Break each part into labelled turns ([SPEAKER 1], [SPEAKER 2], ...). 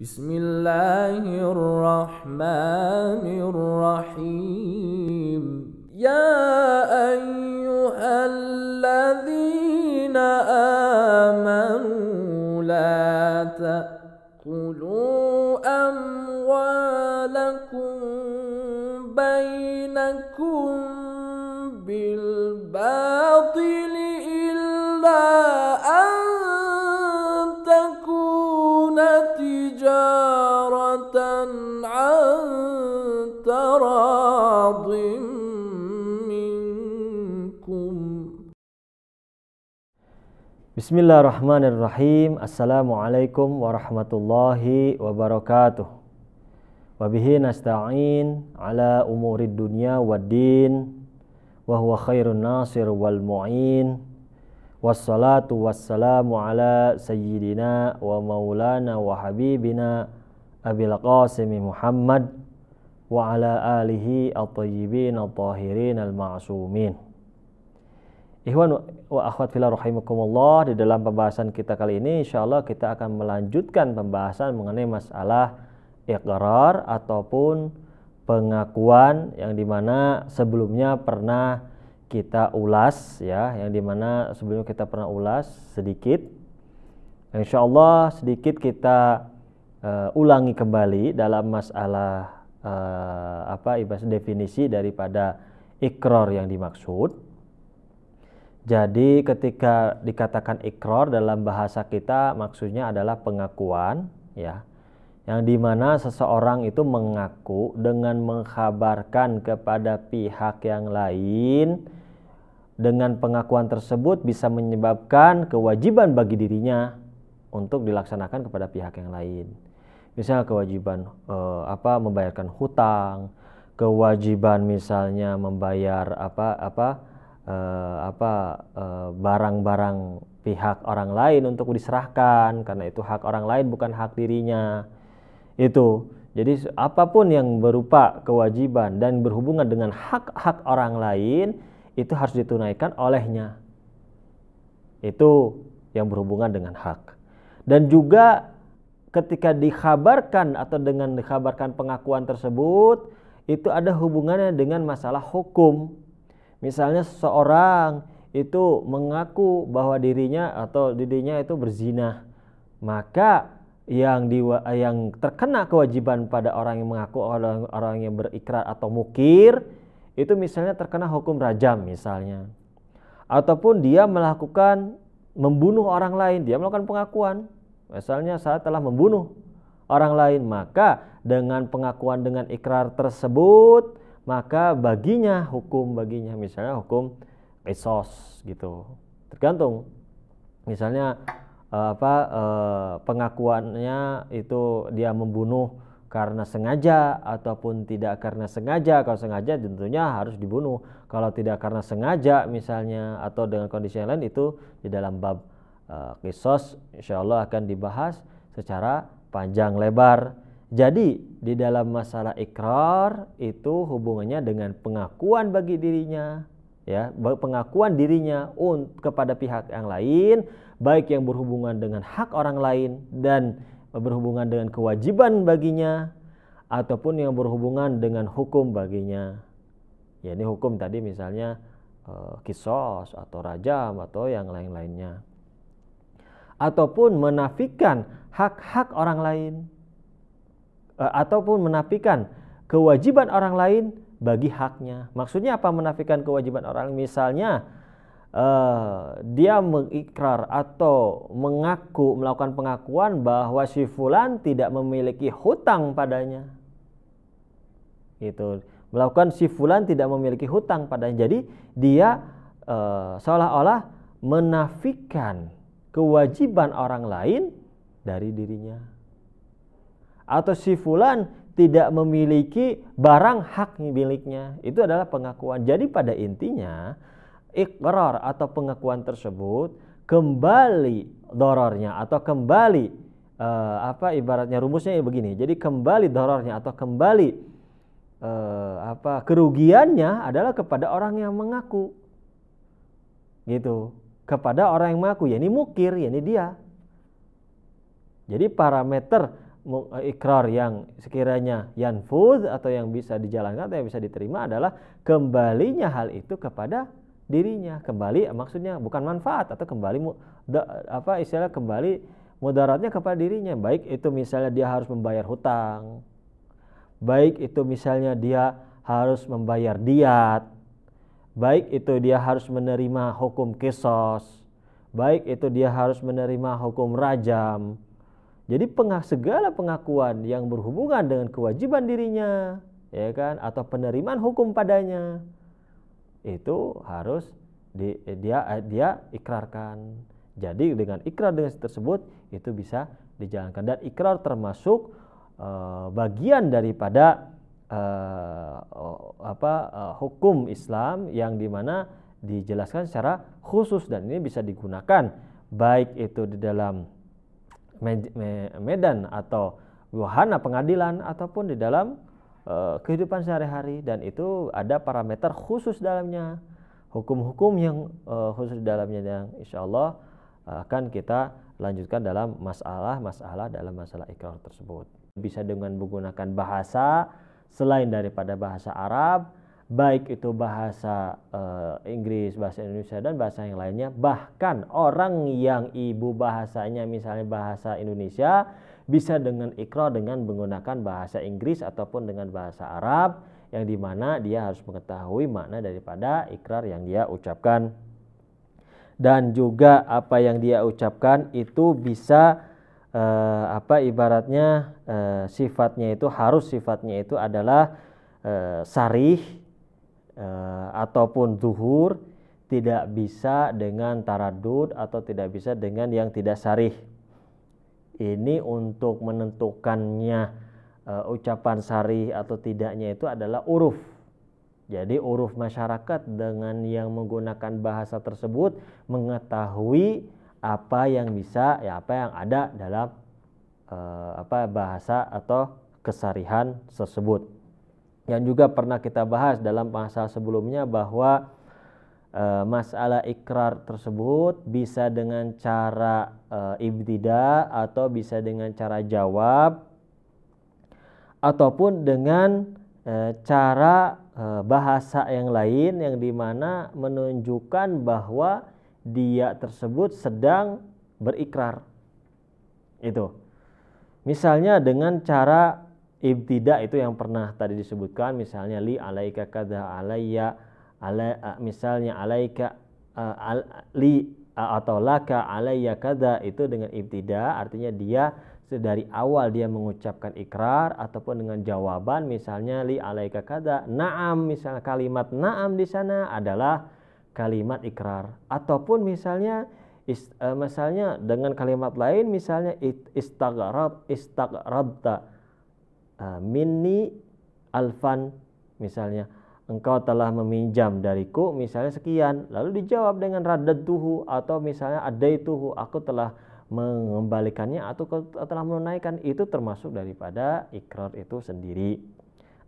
[SPEAKER 1] بسم الله الرحمن الرحيم يا أيها الذين آمنوا لا تأمنوا راض منكم بسم الله الرحمن الرحيم السلام عليكم ورحمة الله وبركاته وبه نستعين على أمور الدنيا والدين وهو خير الناصر والمعين والصلاة والسلام على سيدنا ومولانا وحبيبنا أبي القاسم محمد wa ala alihi at-tayyibin at-tahirin al-ma'sumin. Ikhwan wa akhwat fillah rahimakumullah, di dalam pembahasan kita kali ini insyaallah kita akan melanjutkan pembahasan mengenai masalah iqrar ataupun pengakuan yang dimana sebelumnya pernah kita ulas ya, yang dimana sebelumnya kita pernah ulas sedikit. Insya Allah sedikit kita uh, ulangi kembali dalam masalah Eh, apa ibas definisi daripada ikrar yang dimaksud. Jadi ketika dikatakan ikrar dalam bahasa kita maksudnya adalah pengakuan ya. Yang dimana seseorang itu mengaku dengan menghabarkan kepada pihak yang lain dengan pengakuan tersebut bisa menyebabkan kewajiban bagi dirinya untuk dilaksanakan kepada pihak yang lain misalnya kewajiban eh, apa membayarkan hutang kewajiban misalnya membayar apa apa eh, apa eh, barang-barang pihak orang lain untuk diserahkan karena itu hak orang lain bukan hak dirinya itu jadi apapun yang berupa kewajiban dan berhubungan dengan hak-hak orang lain itu harus ditunaikan olehnya itu yang berhubungan dengan hak dan juga ketika dikhabarkan atau dengan dikhabarkan pengakuan tersebut itu ada hubungannya dengan masalah hukum. Misalnya seseorang itu mengaku bahwa dirinya atau dirinya itu berzina, maka yang di yang terkena kewajiban pada orang yang mengaku orang orang yang berikrar atau mukir itu misalnya terkena hukum rajam misalnya ataupun dia melakukan membunuh orang lain dia melakukan pengakuan Misalnya saya telah membunuh orang lain, maka dengan pengakuan dengan ikrar tersebut, maka baginya hukum baginya misalnya hukum resos gitu. Tergantung. Misalnya eh, apa eh, pengakuannya itu dia membunuh karena sengaja ataupun tidak karena sengaja. Kalau sengaja tentunya harus dibunuh. Kalau tidak karena sengaja misalnya atau dengan kondisi yang lain itu di dalam bab Eh, kisos insya Allah akan dibahas secara panjang lebar. Jadi di dalam masalah ikrar itu hubungannya dengan pengakuan bagi dirinya ya, pengakuan dirinya kepada pihak yang lain baik yang berhubungan dengan hak orang lain dan berhubungan dengan kewajiban baginya ataupun yang berhubungan dengan hukum baginya. Ya ini hukum tadi misalnya eh, kisos atau rajam atau yang lain-lainnya ataupun menafikan hak-hak orang lain eh, ataupun menafikan kewajiban orang lain bagi haknya. Maksudnya apa menafikan kewajiban orang? Misalnya uh, dia mengikrar atau mengaku melakukan pengakuan bahwa si fulan tidak memiliki hutang padanya. Gitu. Melakukan si fulan tidak memiliki hutang padanya. Jadi dia uh, seolah-olah menafikan kewajiban orang lain dari dirinya. Atau si fulan tidak memiliki barang hak miliknya. Itu adalah pengakuan. Jadi pada intinya ikrar atau pengakuan tersebut kembali dorornya atau kembali uh, apa ibaratnya rumusnya ya begini. Jadi kembali dorornya atau kembali uh, apa kerugiannya adalah kepada orang yang mengaku. Gitu kepada orang yang mengaku yakni mukir yakni dia jadi parameter eh, ikrar yang sekiranya yanfud atau yang bisa dijalankan atau yang bisa diterima adalah kembalinya hal itu kepada dirinya kembali eh, maksudnya bukan manfaat atau kembali apa istilah kembali mudaratnya kepada dirinya baik itu misalnya dia harus membayar hutang baik itu misalnya dia harus membayar diat Baik itu dia harus menerima hukum kisos, baik itu dia harus menerima hukum rajam. Jadi pengak segala pengakuan yang berhubungan dengan kewajiban dirinya, ya kan, atau penerimaan hukum padanya itu harus di, dia dia ikrarkan. Jadi dengan ikrar dengan tersebut itu bisa dijalankan dan ikrar termasuk e, bagian daripada uh, apa uh, hukum Islam yang dimana dijelaskan secara khusus dan ini bisa digunakan baik itu di dalam medan atau wahana pengadilan ataupun di dalam uh, kehidupan sehari-hari dan itu ada parameter khusus dalamnya hukum-hukum yang uh, khusus dalamnya yang insya Allah akan kita lanjutkan dalam masalah-masalah dalam masalah ikrar tersebut bisa dengan menggunakan bahasa selain daripada bahasa Arab, baik itu bahasa uh, Inggris, bahasa Indonesia dan bahasa yang lainnya. Bahkan orang yang ibu bahasanya misalnya bahasa Indonesia bisa dengan ikro dengan menggunakan bahasa Inggris ataupun dengan bahasa Arab yang dimana dia harus mengetahui makna daripada ikrar yang dia ucapkan dan juga apa yang dia ucapkan itu bisa eh, apa ibaratnya eh, sifatnya itu harus sifatnya itu adalah eh, sarih eh, ataupun zuhur tidak bisa dengan taradud atau tidak bisa dengan yang tidak sarih. Ini untuk menentukannya e, ucapan sarih atau tidaknya itu adalah uruf. Jadi uruf masyarakat dengan yang menggunakan bahasa tersebut mengetahui apa yang bisa ya apa yang ada dalam uh, apa bahasa atau kesarihan tersebut yang juga pernah kita bahas dalam pasal sebelumnya bahwa e, masalah ikrar tersebut bisa dengan cara e, ibtida atau bisa dengan cara jawab ataupun dengan e, cara e, bahasa yang lain yang dimana menunjukkan bahwa dia tersebut sedang berikrar. Itu. Misalnya dengan cara ibtida itu yang pernah tadi disebutkan misalnya li alaika kada alayya ala, eh, misalnya alaika eh, al, li eh, atau laka alayya kada itu dengan ibtida artinya dia dari awal dia mengucapkan ikrar ataupun dengan jawaban misalnya li alaika kada naam misalnya kalimat naam di sana adalah kalimat ikrar ataupun misalnya is, uh, misalnya dengan kalimat lain misalnya istagrab, istagrabta, uh, eh, minni alfan misalnya engkau telah meminjam dariku misalnya sekian lalu dijawab dengan tuhu atau misalnya tuhu aku telah mengembalikannya atau telah menunaikan itu termasuk daripada ikrar itu sendiri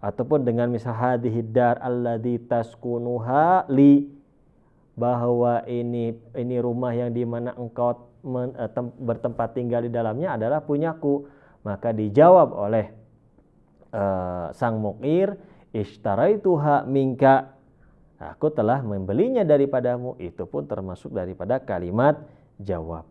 [SPEAKER 1] ataupun dengan misal hadhidar alladhi taskunuha li bahwa ini ini rumah yang dimana engkau men, eh, tem, bertempat tinggal di dalamnya adalah punyaku maka dijawab oleh uh, sang mukir ishtaraituha minka aku telah membelinya daripadamu itu pun termasuk daripada kalimat jawab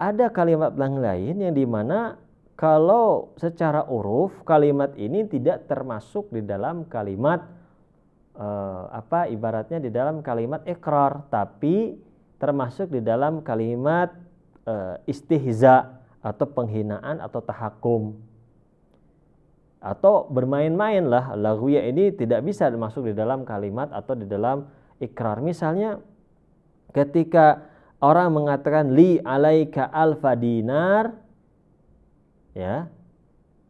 [SPEAKER 1] ada kalimat lain yang dimana kalau secara uruf kalimat ini tidak termasuk di dalam kalimat uh, apa ibaratnya di dalam kalimat ikrar tapi termasuk di dalam kalimat uh, istihza atau penghinaan atau tahakum atau bermain-main lah ya ini tidak bisa masuk di dalam kalimat atau di dalam ikrar misalnya ketika orang mengatakan li alaika alfa dinar ya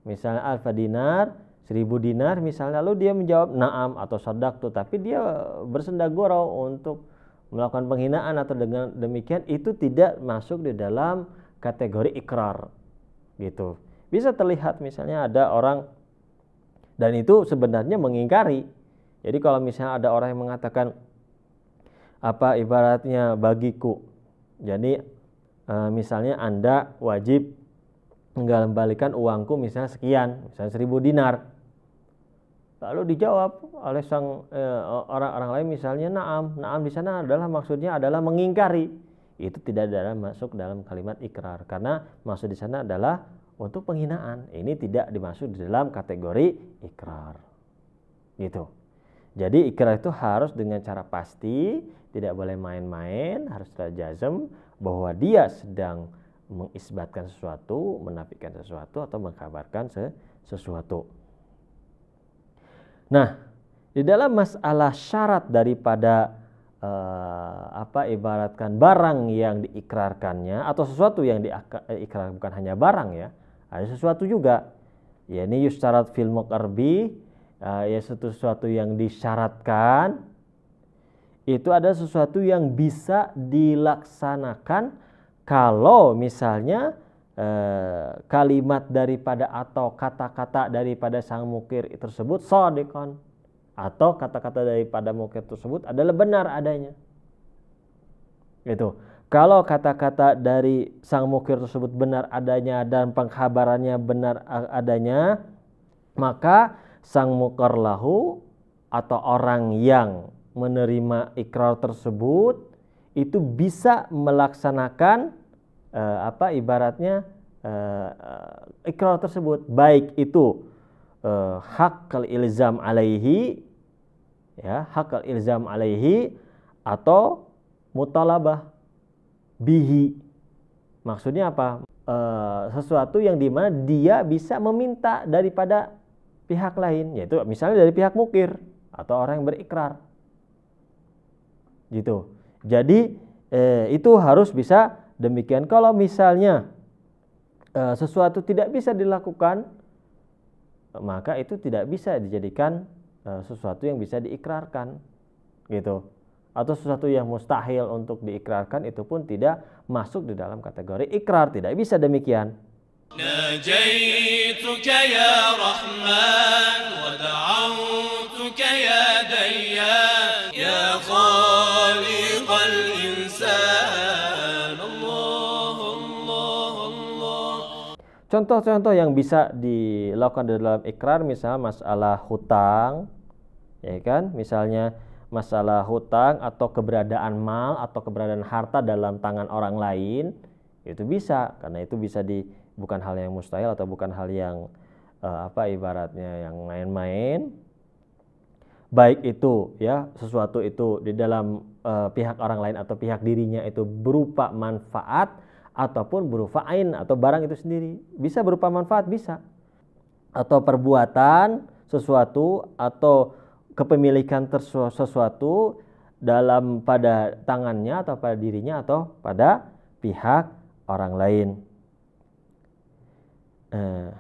[SPEAKER 1] misalnya alfa dinar seribu dinar misalnya lalu dia menjawab naam atau sodak tuh tapi dia bersendagoro untuk melakukan penghinaan atau dengan demikian itu tidak masuk di dalam kategori ikrar gitu bisa terlihat misalnya ada orang dan itu sebenarnya mengingkari jadi kalau misalnya ada orang yang mengatakan apa ibaratnya bagiku jadi e, misalnya anda wajib mengembalikan uangku misalnya sekian misalnya seribu dinar Lalu dijawab oleh sang orang-orang eh, lain misalnya naam. Naam di sana adalah maksudnya adalah mengingkari. Itu tidak dalam masuk dalam kalimat ikrar karena maksud di sana adalah untuk penghinaan. Ini tidak dimaksud dalam kategori ikrar. Gitu. Jadi ikrar itu harus dengan cara pasti, tidak boleh main-main, harus jazm bahwa dia sedang mengisbatkan sesuatu, menafikan sesuatu atau mengkabarkan sesuatu. Nah, di dalam masalah syarat daripada eh, apa ibaratkan barang yang diikrarkannya atau sesuatu yang diikrarkan eh, bukan hanya barang ya, ada sesuatu juga. Ya ini syarat fil muqarbi eh, ya sesuatu yang disyaratkan itu ada sesuatu yang bisa dilaksanakan kalau misalnya Eh, kalimat daripada atau kata-kata daripada sang mukir tersebut sodikon atau kata-kata daripada mukir tersebut adalah benar adanya itu kalau kata-kata dari sang mukir tersebut benar adanya dan pengkhabarannya benar adanya maka sang mukir lahu atau orang yang menerima ikrar tersebut itu bisa melaksanakan uh, apa ibaratnya uh, eh, ikrar tersebut baik itu uh, eh, hak al ilzam alaihi ya hak al ilzam alaihi atau mutalabah bihi maksudnya apa uh, sesuatu yang dimana dia bisa meminta daripada pihak lain yaitu misalnya dari pihak mukir atau orang yang berikrar gitu jadi eh, itu harus bisa Demikian kalau misalnya e, sesuatu tidak bisa dilakukan maka itu tidak bisa dijadikan e, sesuatu yang bisa diikrarkan gitu atau sesuatu yang mustahil untuk diikrarkan itu pun tidak masuk di dalam kategori ikrar tidak bisa demikian Najaituka ya Rahman Contoh-contoh yang bisa dilakukan di dalam ikrar misalnya masalah hutang, ya kan? Misalnya masalah hutang atau keberadaan mal atau keberadaan harta dalam tangan orang lain itu bisa karena itu bisa di bukan hal yang mustahil atau bukan hal yang uh, apa ibaratnya yang main-main baik itu ya sesuatu itu di dalam uh, pihak orang lain atau pihak dirinya itu berupa manfaat ataupun berupa ain atau barang itu sendiri. Bisa berupa manfaat, bisa. Atau perbuatan sesuatu atau kepemilikan sesuatu dalam pada tangannya atau pada dirinya atau pada pihak orang lain. Eh,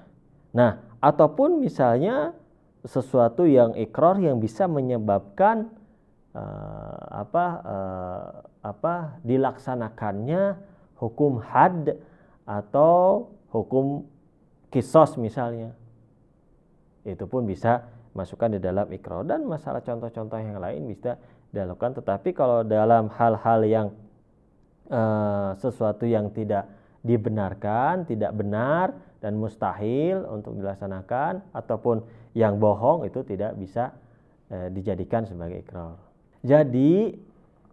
[SPEAKER 1] nah, ataupun misalnya sesuatu yang ikrar yang bisa menyebabkan uh, apa uh, apa dilaksanakannya hukum had atau hukum kisos misalnya. Itu pun bisa masukkan di dalam ikro dan masalah contoh-contoh yang lain bisa dilakukan. Tetapi kalau dalam hal-hal yang e, sesuatu yang tidak dibenarkan, tidak benar dan mustahil untuk dilaksanakan ataupun yang bohong itu tidak bisa e, dijadikan sebagai ikro Jadi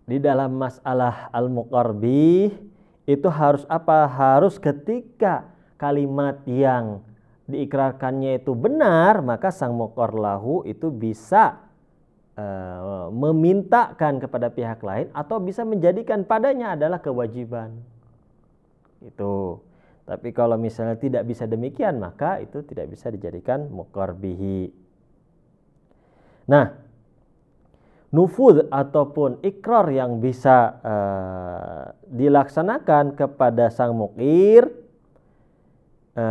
[SPEAKER 1] di dalam masalah al-muqarbih itu harus apa? Harus ketika kalimat yang diikrarkannya itu benar, maka sang mokor lahu itu bisa e, memintakan kepada pihak lain atau bisa menjadikan padanya adalah kewajiban. Itu. Tapi kalau misalnya tidak bisa demikian, maka itu tidak bisa dijadikan mokor bihi. Nah, nufud ataupun ikrar yang bisa uh, dilaksanakan kepada sang mukir uh,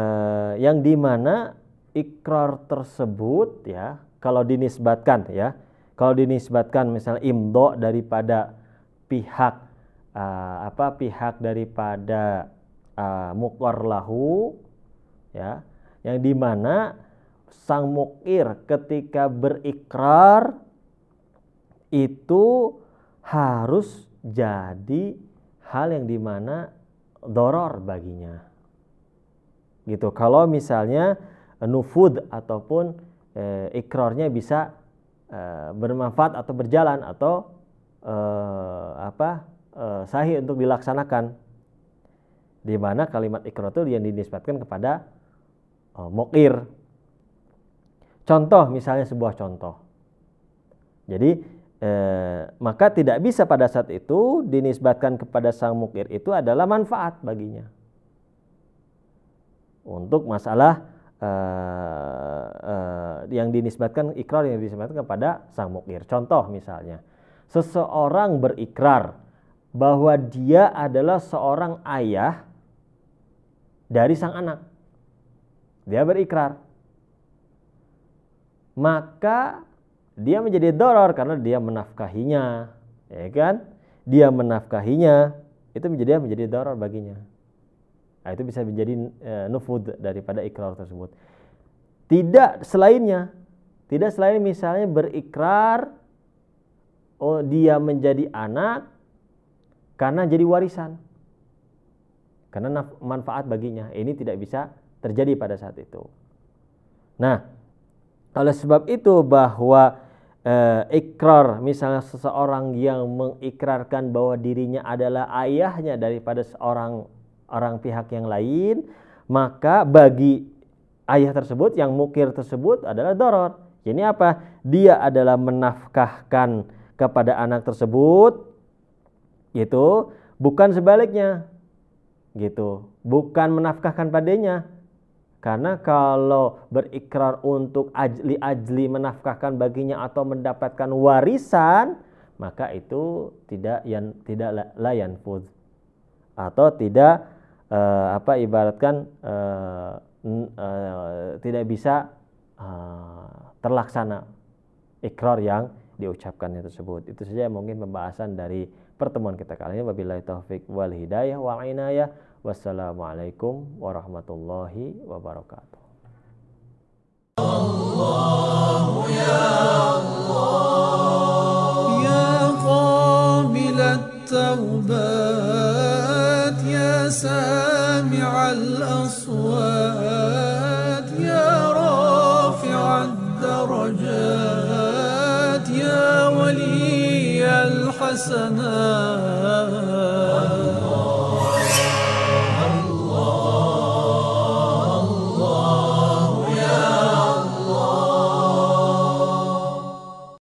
[SPEAKER 1] eh, yang dimana ikrar tersebut ya kalau dinisbatkan ya kalau dinisbatkan misalnya imdo daripada pihak uh, apa pihak daripada uh, mukor lahu ya yang dimana sang mukir ketika berikrar itu harus jadi hal yang dimana doror baginya. Gitu. Kalau misalnya eh, nufud ataupun e, eh, ikrornya bisa e, bermanfaat atau berjalan atau e, apa e, sahih untuk dilaksanakan. Di mana kalimat ikrar itu yang dinisbatkan kepada e, mokir. Contoh misalnya sebuah contoh. Jadi Eh, maka tidak bisa pada saat itu dinisbatkan kepada sang mukir itu adalah manfaat baginya untuk masalah e, e, yang dinisbatkan ikrar yang dinisbatkan kepada sang mukir contoh misalnya seseorang berikrar bahwa dia adalah seorang ayah dari sang anak dia berikrar maka dia menjadi doror karena dia menafkahinya, ya kan? Dia menafkahinya, itu menjadi menjadi doror baginya. Nah, itu bisa menjadi e, nufud daripada ikrar tersebut. Tidak selainnya, tidak selain misalnya berikrar oh, dia menjadi anak karena jadi warisan. Karena manfaat baginya, ini tidak bisa terjadi pada saat itu. Nah, oleh sebab itu bahwa uh, ikrar misalnya seseorang yang mengikrarkan bahwa dirinya adalah ayahnya daripada seorang orang pihak yang lain maka bagi ayah tersebut yang mukir tersebut adalah doror ini apa dia adalah menafkahkan kepada anak tersebut gitu bukan sebaliknya gitu bukan menafkahkan padanya karena kalau berikrar untuk ajli-ajli menafkahkan baginya atau mendapatkan warisan, maka itu tidak yang tidak layan food atau tidak uh, apa ibaratkan uh, uh, tidak bisa uh, terlaksana ikrar yang diucapkannya tersebut. Itu saja mungkin pembahasan dari pertemuan kita kali ini. Wabillahi taufik wal hidayah wa inayah. Wassalamualaikum warahmatullahi wabarakatuh. Allahu ya Allah ya qabil at-taubat ya sami' al-aswat ya rafi' ad-darajat ya wali al-hasanat